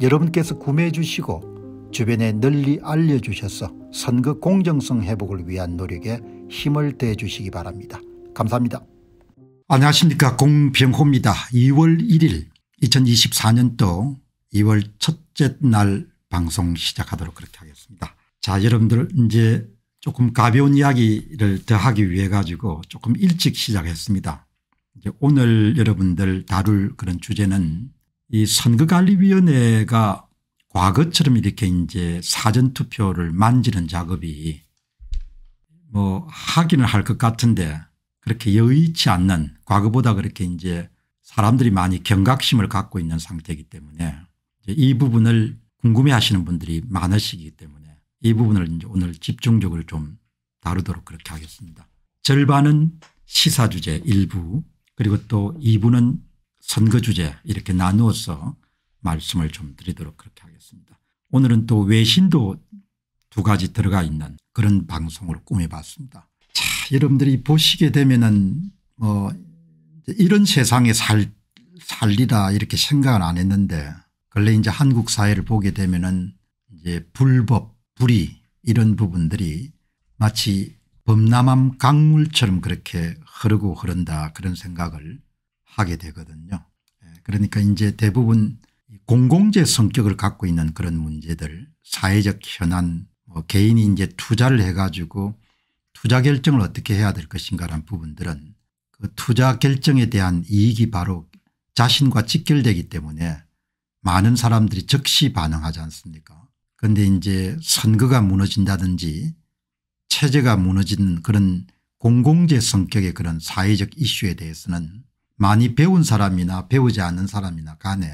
여러분께서 구매해 주시고 주변에 널리 알려주셔서 선거 공정성 회복을 위한 노력에 힘을 대 주시기 바랍니다. 감사합니다. 안녕하십니까 공병호입니다. 2월 1일 2024년도 2월 첫째 날 방송 시작하도록 그렇게 하겠습니다. 자 여러분들 이제 조금 가벼운 이야기를 더하기 위해 가지고 조금 일찍 시작했습니다. 이제 오늘 여러분들 다룰 그런 주제는 이 선거관리위원회가 과거처럼 이렇게 이제 사전투표를 만지는 작업이 뭐 하기는 할 것 같은데 그렇게 여의치 않는 과거보다 그렇게 이제 사람들이 많이 경각심을 갖고 있는 상태이기 때문에 이 부분을 궁금해 하시는 분들이 많으시기 때문에 이 부분을 이제 오늘 집중적으로 좀 다루도록 그렇게 하겠습니다. 절반은 시사 주제 일부 그리고 또 2부는 선거 주제 이렇게 나누어서 말씀을 좀 드리도록 그렇게 하겠습니다. 오늘은 또 외신도 두 가지 들어가 있는 그런 방송을 꾸며봤습니다. 자 여러분들이 보시게 되면은 뭐 이런 세상에 살 살리라 이렇게 생각은 안 했는데 원래 이제 한국 사회를 보게 되면은 이제 불법 불의 이런 부분들이 마치 범람함 강물처럼 그렇게 흐르고 흐른다 그런 생각을 하게 되거든요. 예, 그러니까 이제 대부분 공공재 성격을 갖고 있는 그런 문제들 사회적 현안 뭐 개인이 이제 투자를 해가지고 투자 결정을 어떻게 해야 될 것인가라는 부분들은 그 투자 결정에 대한 이익이 바로 자신과 직결되기 때문에 많은 사람들이 즉시 반응하지 않습니까 그런데 이제 선거가 무너진다든지 체제가 무너진 그런 공공재 성격의 그런 사회적 이슈에 대해서는 많이 배운 사람이나 배우지 않은 사람이나 간에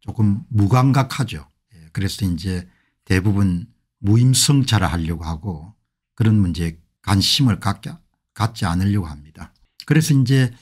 조금 무감각하죠. 예, 그래서 이제 대부분 무임승차를 하려고 하고 그런 문제에 관심을 갖지 않으려고 합니다. 그래서 이제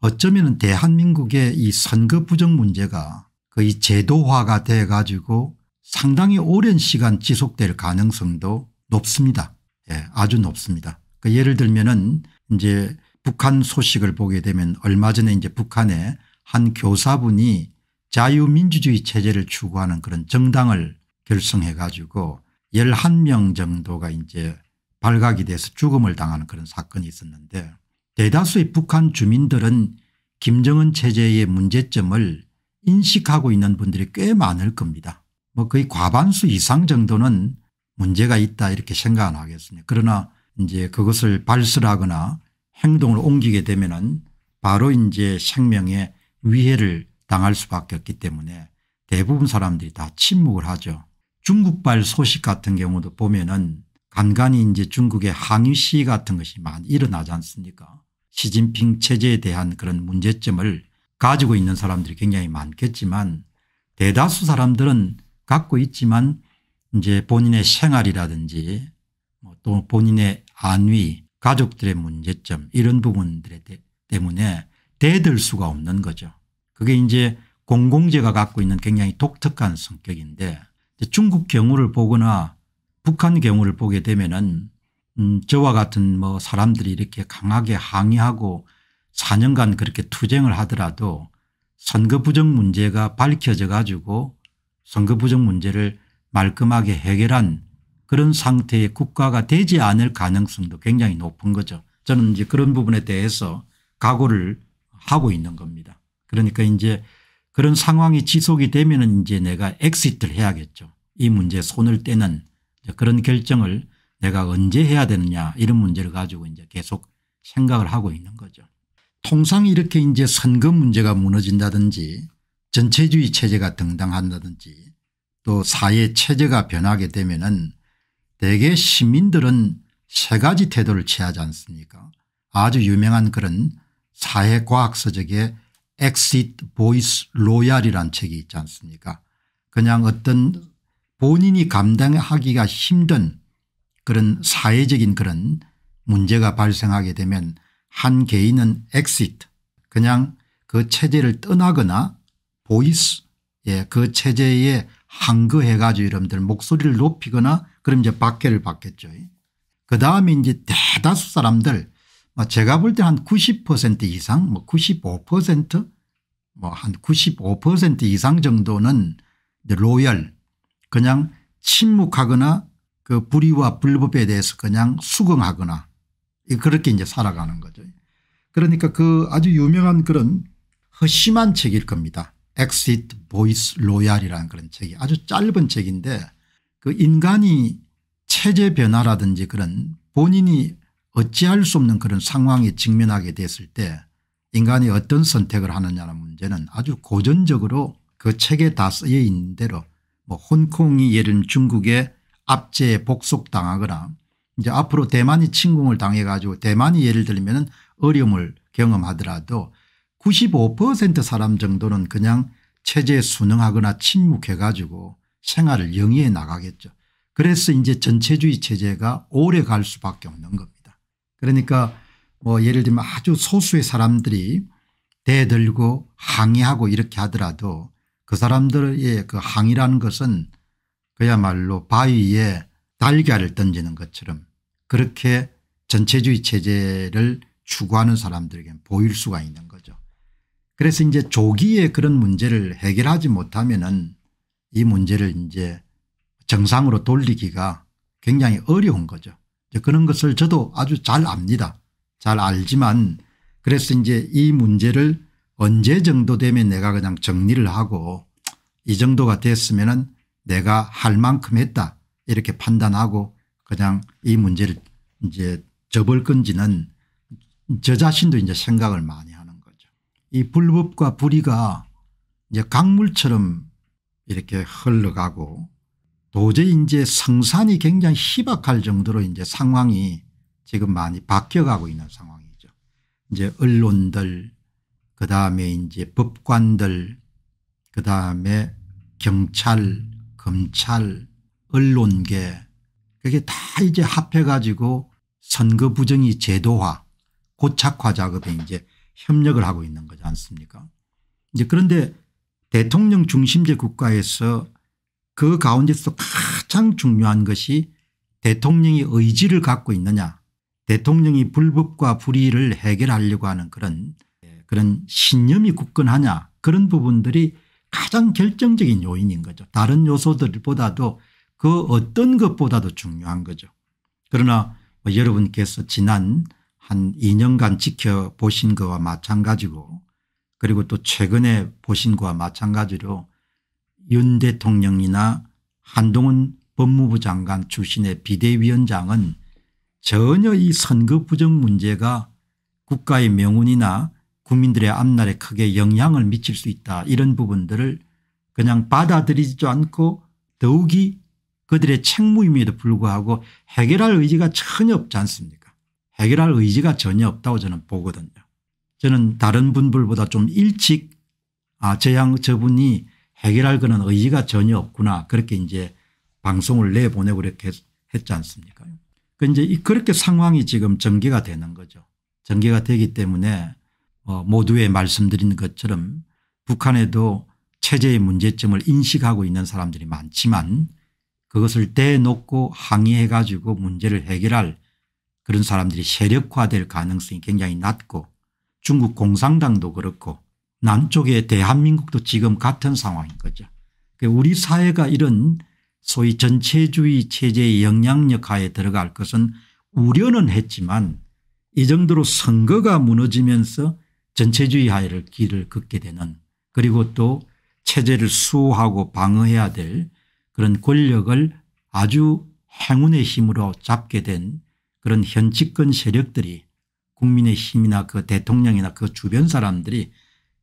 어쩌면 대한민국의 이 선거 부정 문제가 거의 제도화가 돼 가지고 상당히 오랜 시간 지속될 가능성도 높습니다. 예, 아주 높습니다. 그 예를 들면은 이제 북한 소식을 보게 되면 얼마 전에 이제 북한의 한 교사분이 자유민주주의 체제를 추구하는 그런 정당을 결성해 가지고 11명 정도가 이제 발각이 돼서 죽음을 당하는 그런 사건이 있었는데 대다수의 북한 주민들은 김정은 체제의 문제점을 인식하고 있는 분들이 꽤 많을 겁니다. 뭐 거의 과반수 이상 정도는 문제가 있다 이렇게 생각 안 하겠습니다. 그러나 이제 그것을 발설하거나 행동을 옮기게 되면은 바로 이제 생명에 위해를 당할 수밖에 없기 때문에 대부분 사람들이 다 침묵을 하죠. 중국발 소식 같은 경우도 보면은 간간히 이제 중국의 항의 시위 같은 것이 많이 일어나지 않습니까? 시진핑 체제에 대한 그런 문제점을 가지고 있는 사람들이 굉장히 많겠지만 대다수 사람들은 갖고 있지만 이제 본인의 생활이라든지 뭐 또 본인의 안위 가족들의 문제점 이런 부분들 때문에 대들 수가 없는 거죠. 그게 이제 공공재가 갖고 있는 굉장히 독특한 성격인데 중국 경우를 보거나 북한 경우를 보게 되면은 음 저와 같은 뭐 사람들이 이렇게 강하게 항의하고 4년간 그렇게 투쟁을 하더라도 선거 부정 문제가 밝혀져 가지고 선거 부정 문제를 말끔하게 해결한 그런 상태의 국가가 되지 않을 가능성도 굉장히 높은 거죠. 저는 이제 그런 부분에 대해서 각오를 하고 있는 겁니다. 그러니까 이제 그런 상황이 지속이 되면 이제 내가 엑시트를 해야겠죠. 이 문제에 손을 떼는 그런 결정을 내가 언제 해야 되느냐 이런 문제를 가지고 이제 계속 생각을 하고 있는 거죠. 통상 이렇게 이제 선거 문제가 무너진다든지 전체주의 체제가 등당한다든지 또 사회 체제가 변하게 되면은 대개 시민들은 세 가지 태도를 취하지 않습니까 아주 유명한 그런 사회과학서적의 엑시트 보이스 로얄이란 책이 있지 않습니까 그냥 어떤 본인이 감당하기가 힘든 그런 사회적인 그런 문제가 발생하게 되면 한 개인은 엑시트 그냥 그 체제를 떠나거나 보이스 예, 그 체제의 한거해가지고 여러분들 목소리를 높이거나 그럼 이제 박해를 받겠죠. 그 다음에 이제 대다수 사람들 뭐 제가 볼 때 한 90% 이상 뭐95%뭐 한 95% 이상 정도는 로열 그냥 침묵하거나 그 불의와 불법에 대해서 그냥 수긍하거나 그렇게 이제 살아가는 거죠. 그러니까 그 아주 유명한 그런 허심한 책일 겁니다. 엑시트 보이스 로얄이라는 그런 책이 아주 짧은 책인데 그 인간이 체제 변화라든지 그런 본인이 어찌할 수 없는 그런 상황에 직면하게 됐을 때 인간이 어떤 선택을 하느냐는 문제는 아주 고전적으로 그 책에 다 쓰여 있는 대로 뭐 홍콩이 예를 들면 중국의 압제에 복속당하거나 이제 앞으로 대만이 침공을 당해 가지고 대만이 예를 들면 어려움을 경험하더라도 95% 사람 정도는 그냥 체제에 순응하거나 침묵해 가지고 생활을 영위해 나가겠죠. 그래서 이제 전체주의 체제가 오래 갈 수밖에 없는 겁니다. 그러니까 뭐 예를 들면 아주 소수의 사람들이 대들고 항의하고 이렇게 하더라도 그 사람들의 그 항의라는 것은 그야말로 바위에 달걀을 던지는 것처럼 그렇게 전체주의 체제를 추구하는 사람들에겐 보일 수가 있는 겁니다. 그래서 이제 조기에 그런 문제를 해결하지 못하면은 이 문제를 이제 정상으로 돌리기가 굉장히 어려운 거죠. 그런 것을 저도 아주 잘 압니다. 잘 알지만 그래서 이제 이 문제를 언제 정도 되면 내가 그냥 정리를 하고 이 정도가 됐으면은 내가 할 만큼 했다 이렇게 판단하고 그냥 이 문제를 이제 접을 건지는 저 자신도 이제 생각을 많이 이 불법과 불의가 이제 강물처럼 이렇게 흘러가고 도저히 이제 성산이 굉장히 희박할 정도로 이제 상황이 지금 많이 바뀌어가고 있는 상황이죠. 이제 언론들 그다음에 이제 법관들 그다음에 경찰 검찰 언론계 그게 다 이제 합해가지고 선거 부정이 제도화 고착화 작업에 이제 협력을 하고 있는 거지 않습니까 이제 그런데 대통령 중심제 국가에서 그가운데서 가장 중요한 것이 대통령이 의지를 갖고 있느냐 대통령이 불법과 불의를 해결하려고 하는 그런 예, 그런 신념이 굳건하냐 그런 부분들이 가장 결정적인 요인인 거죠. 다른 요소들보다도 그 어떤 것보다도 중요한 거죠. 그러나 뭐 여러분께서 지난 한 2년간 지켜보신 것과 마찬가지고 그리고 또 최근에 보신 것과 마찬가지로 윤 대통령이나 한동훈 법무부 장관 출신의 비대위원장은 전혀 이 선거 부정 문제가 국가의 명운이나 국민들의 앞날에 크게 영향을 미칠 수 있다 이런 부분들을 그냥 받아들이지도 않고 더욱이 그들의 책무임에도 불구하고 해결할 의지가 전혀 없지 않습니까 해결할 의지가 전혀 없다고 저는 보거든요. 저는 다른 분들보다 좀 일찍 아, 저양 저분이 해결할 거는 의지가 전혀 없구나. 그렇게 이제 방송을 내보내고 이렇게 했지 않습니까? 그 이제 그렇게 상황이 지금 전개가 되는 거죠. 전개가 되기 때문에 어, 모두의 말씀드린 것처럼 북한에도 체제의 문제점을 인식하고 있는 사람들이 많지만 그것을 대놓고 항의해 가지고 문제를 해결할 그런 사람들이 세력화될 가능성이 굉장히 낮고 중국 공산당도 그렇고 남쪽의 대한민국도 지금 같은 상황인 거죠. 그 우리 사회가 이런 소위 전체주의 체제의 영향력 하에 들어갈 것은 우려는 했지만 이 정도로 선거가 무너지면서 전체주의 하에를 길을 걷게 되는 그리고 또 체제를 수호하고 방어해야 될 그런 권력을 아주 행운의 힘으로 잡게 된 그런 현 집권 세력들이 국민의 힘이나 그 대통령이나 그 주변 사람들이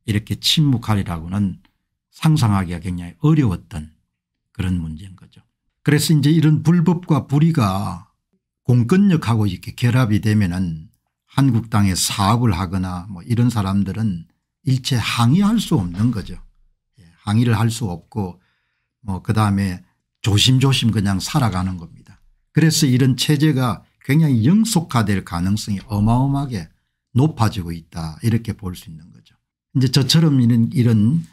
이렇게 침묵하리라고는 상상하기가 굉장히 어려웠던 그런 문제인 거죠. 그래서 이제 이런 불법과 불의가 공권력하고 이렇게 결합이 되면은 한국당에 사업을 하거나 뭐 이런 사람들은 일체 항의할 수 없는 거죠. 예, 항의를 할 수 없고 뭐 그다음에 조심조심 그냥 살아가는 겁니다. 그래서 이런 체제가 굉장히 영속화될 가능성이 어마어마하게 높아지고 있다 이렇게 볼 수 있는 거죠. 이제 저처럼 이런, 이런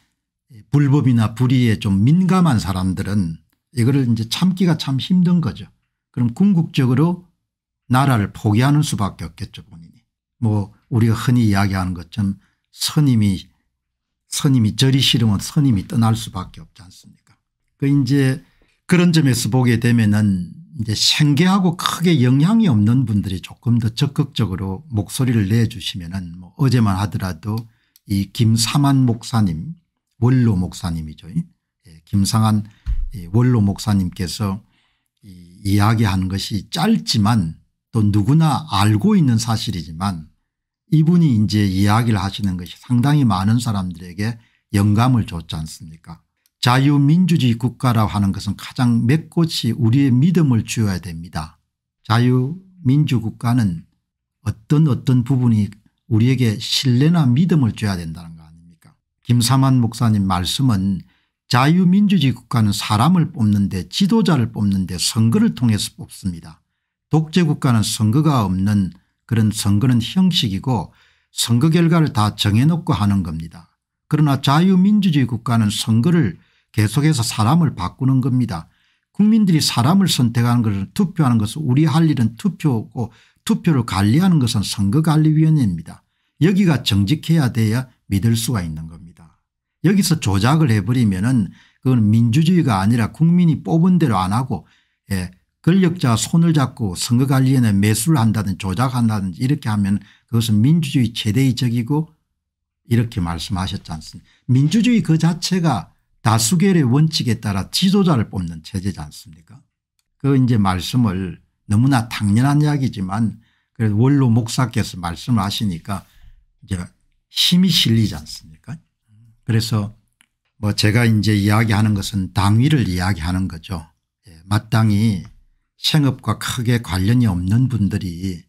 불법이나 불의에 좀 민감한 사람들은 이거를 이제 참기가 참 힘든 거죠. 그럼 궁극적으로 나라를 포기하는 수밖에 없겠죠 본인이. 뭐 우리가 흔히 이야기하는 것처럼 선임이 선임이 절이 싫으면 선임이 떠날 수밖에 없지 않습니까 그 이제 그런 점에서 보게 되면은 이제 생계하고 크게 영향이 없는 분들이 조금 더 적극적으로 목소리를 내주시면은 뭐 어제만 하더라도 이김삼한 목사님 원로 목사님이죠. 예, 김상한 원로 목사님께서 이 이야기한 것이 짧지만 또 누구나 알고 있는 사실이지만 이분이 이제 이야기를 하시는 것이 상당히 많은 사람들에게 영감을 줬지 않습니까 자유민주주의 국가라고 하는 것은 가장 맥꽃이 우리의 믿음을 주어야 됩니다. 자유민주국가는 어떤 어떤 부분이 우리에게 신뢰나 믿음을 줘야 된다는 거 아닙니까 김삼환 목사님 말씀은 자유민주주의 국가는 사람을 뽑는데 지도자를 뽑는데 선거를 통해서 뽑습니다. 독재국가는 선거가 없는 그런 선거는 형식이고 선거 결과를 다 정해놓고 하는 겁니다. 그러나 자유민주주의 국가는 선거를 계속해서 사람을 바꾸는 겁니다. 국민들이 사람을 선택하는 것을 투표하는 것은 우리 할 일은 투표고 투표를 관리하는 것은 선거관리위원회입니다. 여기가 정직해야 돼야 믿을 수가 있는 겁니다. 여기서 조작을 해버리면 은 그건 민주주의가 아니라 국민이 뽑은 대로 안 하고 예, 권력자 손을 잡고 선거관리위원회 매수를 한다든지 조작한다든지 이렇게 하면 그것은 민주주의 최대의 적이고 이렇게 말씀하셨지 않습니까 민주주의 그 자체가 다수결의 원칙에 따라 지도자를 뽑는 체제지 않습니까 그 이제 말씀을 너무나 당연한 이야기지만 그래도 원로 목사께서 말씀을 하시니까 이제 힘이 실리지 않습니까 그래서 뭐 제가 이제 이야기하는 것은 당위를 이야기하는 거죠. 예, 마땅히 생업과 크게 관련이 없는 분들이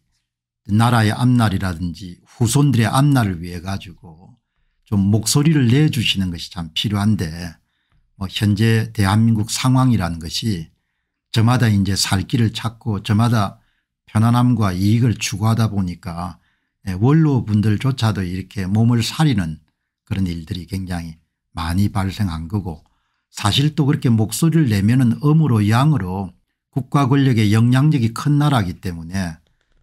나라의 앞날이라든지 후손들의 앞날을 위해 가지고 좀 목소리를 내주시는 것이 참 필요한데 뭐 현재 대한민국 상황이라는 것이 저마다 이제 살 길을 찾고 저마다 편안함과 이익을 추구하다 보니까 예, 원로분들조차도 이렇게 몸을 사리는 그런 일들이 굉장히 많이 발생한 거고 사실 또 그렇게 목소리를 내면 은 음으로 양으로 국가 권력의 영향력이 큰 나라이기 때문에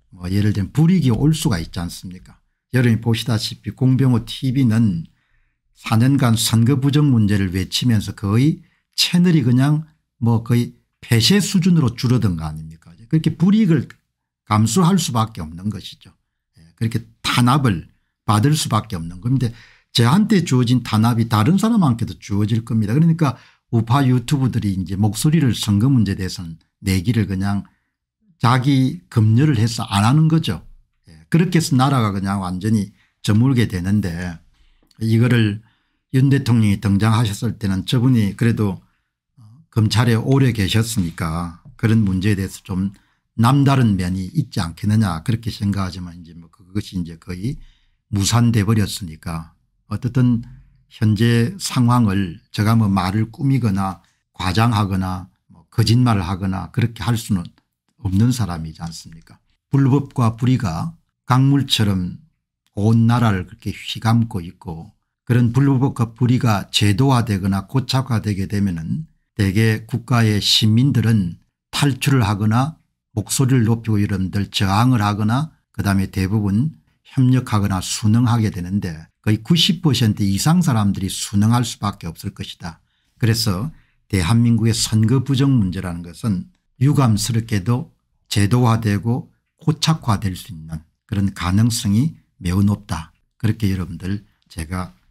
뭐 예를 들면 불이익이 올 수가 있지 않습니까 여러분이 보시다시피 공병호 tv는 4년간 선거 부정 문제를 외치면서 거의 채널이 그냥 뭐 거의 폐쇄 수준으로 줄어든 거 아닙니까 그렇게 불이익을 감수할 수밖에 없는 것이죠. 예, 그렇게 탄압을 받을 수밖에 없는 겁니다. 저한테 주어진 탄압이 다른 사람한테도 주어질 겁니다. 그러니까 우파 유튜브들이 이제 목소리를 선거 문제에 대해서는 내기를 그냥 자기 급료를 해서 안 하는 거죠. 예, 그렇게 해서 나라가 그냥 완전히 저물게 되는데 이거를 윤 대통령이 등장하셨을 때는 저분이 그래도 어, 검찰에 오래 계셨으니까 그런 문제에 대해서 좀 남다른 면이 있지 않겠느냐 그렇게 생각하지만 이제 뭐 그것이 이제 거의 무산돼 버렸으니까 어떻든 현재 상황을 제가 뭐 말을 꾸미거나 과장하거나 뭐 거짓말을 하거나 그렇게 할 수는 없는 사람이지 않습니까 불법과 불의가 강물처럼 온 나라를 그렇게 휘감고 있고 그런 불법과 불의가 제도화되거나 고착화되게 되면 은 대개 국가의 시민들은 탈출을 하거나 목소리를 높이고 이런들 저항을 하거나 그다음에 대부분 협력하거나 순응하게 되는데 거의 90% 이상 사람들이 순응할 수밖에 없을 것이다. 그래서 대한민국의 선거 부정 문제라는 것은 유감스럽게도 제도화되고 고착화될 수 있는 그런 가능성이 매우 높다. 그렇게 여러분들 제가